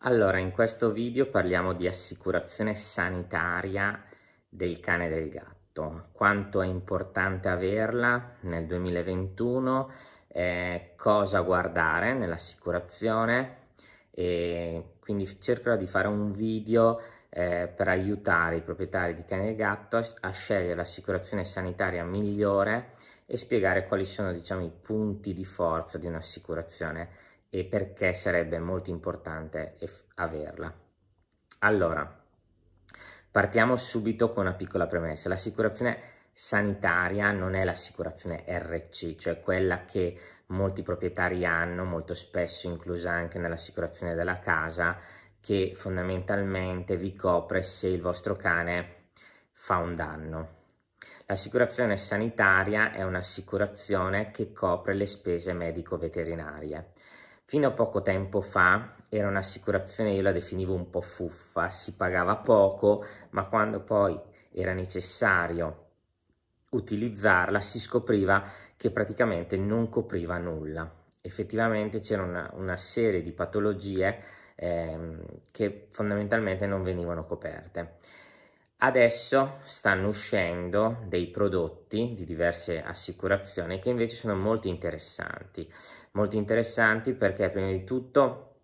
Allora, in questo video parliamo di assicurazione sanitaria del cane e del gatto. Quanto è importante averla nel 2021, eh, cosa guardare nell'assicurazione e quindi cercherò di fare un video eh, per aiutare i proprietari di cane e gatto a, a scegliere l'assicurazione sanitaria migliore e spiegare quali sono diciamo, i punti di forza di un'assicurazione e perché sarebbe molto importante averla. Allora, partiamo subito con una piccola premessa. L'assicurazione sanitaria non è l'assicurazione RC, cioè quella che molti proprietari hanno, molto spesso inclusa anche nell'assicurazione della casa, che fondamentalmente vi copre se il vostro cane fa un danno. L'assicurazione sanitaria è un'assicurazione che copre le spese medico-veterinarie. Fino a poco tempo fa era un'assicurazione, io la definivo un po' fuffa, si pagava poco, ma quando poi era necessario utilizzarla si scopriva che praticamente non copriva nulla. Effettivamente c'era una, una serie di patologie eh, che fondamentalmente non venivano coperte. Adesso stanno uscendo dei prodotti di diverse assicurazioni che invece sono molto interessanti, molto interessanti perché prima di tutto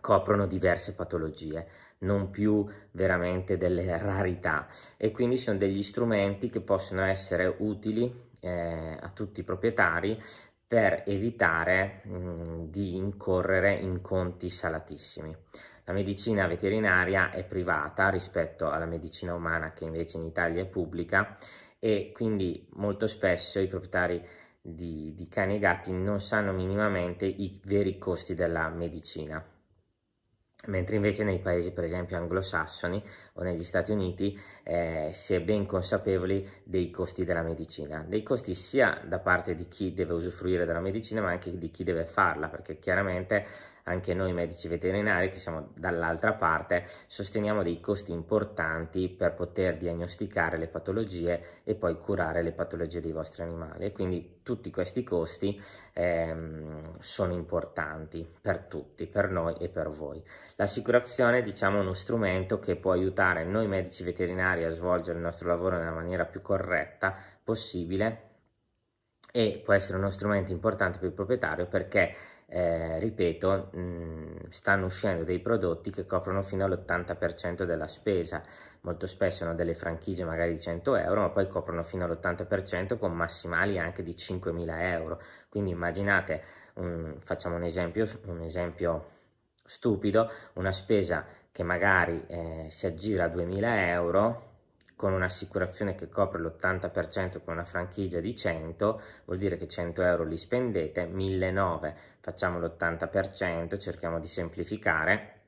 coprono diverse patologie, non più veramente delle rarità e quindi sono degli strumenti che possono essere utili eh, a tutti i proprietari per evitare mh, mm, di incorrere in conti salatissimi. La medicina veterinaria è privata rispetto alla medicina umana che invece in Italia è pubblica e quindi molto spesso i proprietari di, di cani e gatti non sanno minimamente i veri costi della medicina. Mentre invece nei paesi per esempio anglosassoni o negli Stati Uniti eh, si è ben consapevoli dei costi della medicina, dei costi sia da parte di chi deve usufruire della medicina ma anche di chi deve farla, perché chiaramente anche noi medici veterinari che siamo dall'altra parte sosteniamo dei costi importanti per poter diagnosticare le patologie e poi curare le patologie dei vostri animali e quindi tutti questi costi ehm, sono importanti per tutti, per noi e per voi. L'assicurazione diciamo è uno strumento che può aiutare noi medici veterinari a svolgere il nostro lavoro nella maniera più corretta possibile e può essere uno strumento importante per il proprietario perché eh, ripeto, mh, mm, stanno uscendo dei prodotti che coprono fino all'80% della spesa. Molto spesso hanno delle franchigie magari di 100 euro, ma poi coprono fino all'80% con massimali anche di 5.000 euro. Quindi immaginate, um, facciamo un esempio, un esempio stupido, una spesa che magari eh, si aggira a 2.000 euro con un'assicurazione che copre l'80% con una franchigia di 100, vuol dire che 100 euro li spendete, 1009 facciamo l'80%, cerchiamo di semplificare,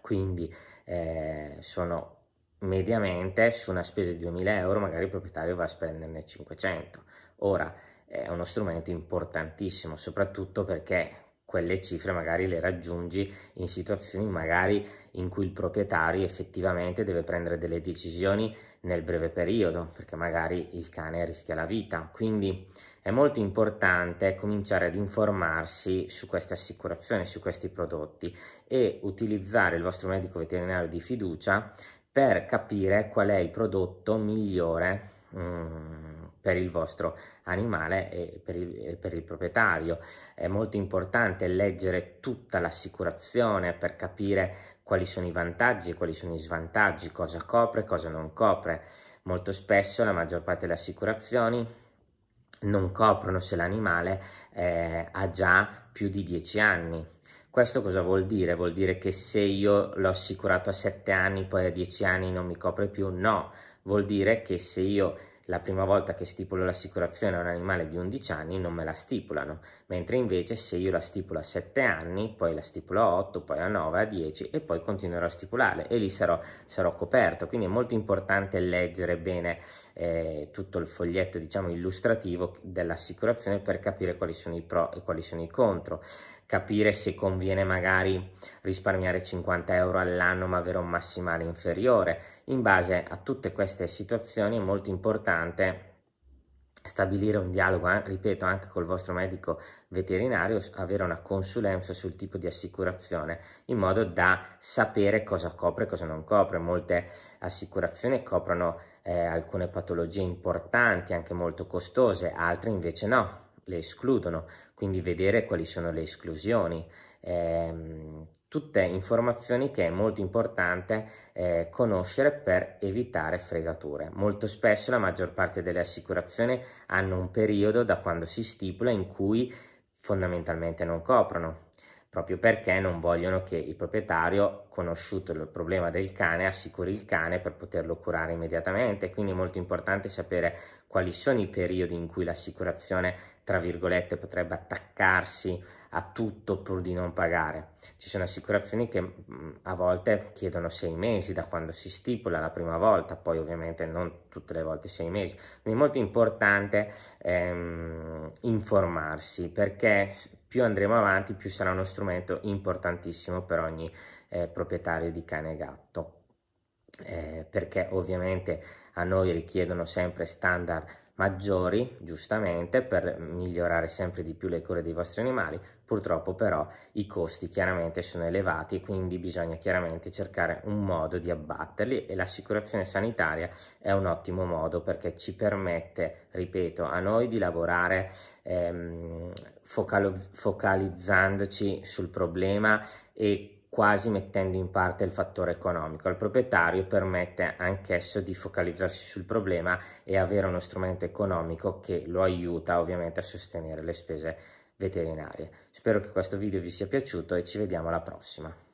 quindi eh, sono mediamente su una spesa di 2000 euro magari il proprietario va a spenderne 500. Ora è uno strumento importantissimo soprattutto perché quelle cifre magari le raggiungi in situazioni magari in cui il proprietario effettivamente deve prendere delle decisioni nel breve periodo perché magari il cane rischia la vita quindi è molto importante cominciare ad informarsi su queste assicurazioni su questi prodotti e utilizzare il vostro medico veterinario di fiducia per capire qual è il prodotto migliore mm, per il vostro animale e per il, per il proprietario. È molto importante leggere tutta l'assicurazione per capire quali sono i vantaggi e quali sono i svantaggi, cosa copre e cosa non copre. Molto spesso la maggior parte delle assicurazioni non coprono se l'animale eh, ha già più di 10 anni. Questo cosa vuol dire? Vuol dire che se io l'ho assicurato a 7 anni, poi a 10 anni non mi copre più? No, vuol dire che se io la prima volta che stipulo l'assicurazione a un animale di 11 anni non me la stipulano, mentre invece se io la stipulo a 7 anni, poi la stipulo a 8, poi a 9, a 10 e poi continuerò a stipulare e lì sarò, sarò coperto. Quindi è molto importante leggere bene eh, tutto il foglietto diciamo illustrativo dell'assicurazione per capire quali sono i pro e quali sono i contro capire se conviene magari risparmiare 50 euro all'anno ma avere un massimale inferiore. In base a tutte queste situazioni è molto importante stabilire un dialogo, eh, ripeto, anche col vostro medico veterinario, avere una consulenza sul tipo di assicurazione, in modo da sapere cosa copre e cosa non copre. Molte assicurazioni coprono eh, alcune patologie importanti, anche molto costose, altre invece no le escludono, quindi vedere quali sono le esclusioni. Ehm, tutte informazioni che è molto importante eh, conoscere per evitare fregature. Molto spesso la maggior parte delle assicurazioni hanno un periodo da quando si stipula in cui fondamentalmente non coprono, proprio perché non vogliono che il proprietario, conosciuto il problema del cane, assicuri il cane per poterlo curare immediatamente. Quindi è molto importante sapere quali sono i periodi in cui l'assicurazione, tra virgolette, potrebbe attaccarsi a tutto pur di non pagare. Ci sono assicurazioni che mm, a volte chiedono sei mesi da quando si stipula la prima volta, poi ovviamente non tutte le volte sei mesi. Quindi è molto importante ehm, informarsi perché più andremo avanti più sarà uno strumento importantissimo per ogni eh, proprietario di cane e gatto eh, perché ovviamente a noi richiedono sempre standard maggiori, giustamente, per migliorare sempre di più le cure dei vostri animali. Purtroppo però i costi chiaramente sono elevati, quindi bisogna chiaramente cercare un modo di abbatterli e l'assicurazione sanitaria è un ottimo modo perché ci permette, ripeto, a noi di lavorare ehm, focalizzandoci sul problema e quasi mettendo in parte il fattore economico. Il proprietario permette anch'esso di focalizzarsi sul problema e avere uno strumento economico che lo aiuta ovviamente a sostenere le spese veterinarie. Spero che questo video vi sia piaciuto e ci vediamo alla prossima.